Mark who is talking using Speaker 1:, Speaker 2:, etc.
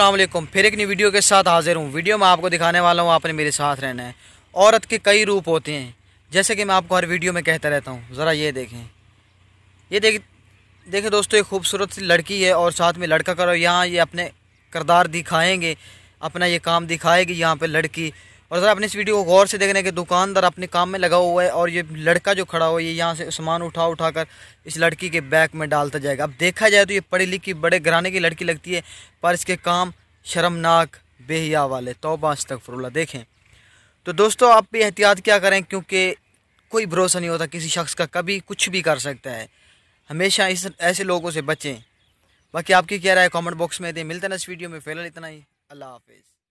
Speaker 1: असलम फिर एक नई वीडियो के साथ हाजिर हूँ वीडियो में आपको दिखाने वाला हूँ आपने मेरे साथ रहना है औरत के कई रूप होते हैं जैसे कि मैं आपको हर वीडियो में कहता रहता हूँ ज़रा ये देखें ये देख देखें दोस्तों एक खूबसूरत सी लड़की है और साथ में लड़का करो यहाँ ये अपने करदार दिखाएँगे अपना ये काम दिखाएगी यहाँ पर लड़की और सर अपने इस वीडियो को गौर से देखने के दुकानदार अपने काम में लगा हुआ है और ये लड़का जो खड़ा हुआ है ये यहाँ से सामान उठा उठा कर इस लड़की के बैग में डालता जाएगा अब देखा जाए तो ये पढ़ी लिखी बड़े घराने की लड़की लगती है पर इसके काम शर्मनाक बेहिया वाले तोबा तक फरला देखें तो दोस्तों आप भी एहतियात क्या करें क्योंकि कोई भरोसा नहीं होता किसी शख्स का कभी कुछ भी कर सकता है हमेशा इस ऐसे लोगों से बचें बाकी आपकी क्या राय कमेंट बॉक्स में दें मिलते ना इस वीडियो में
Speaker 2: फ़िलहाल इतना ही
Speaker 3: अल्लाह हाफिज़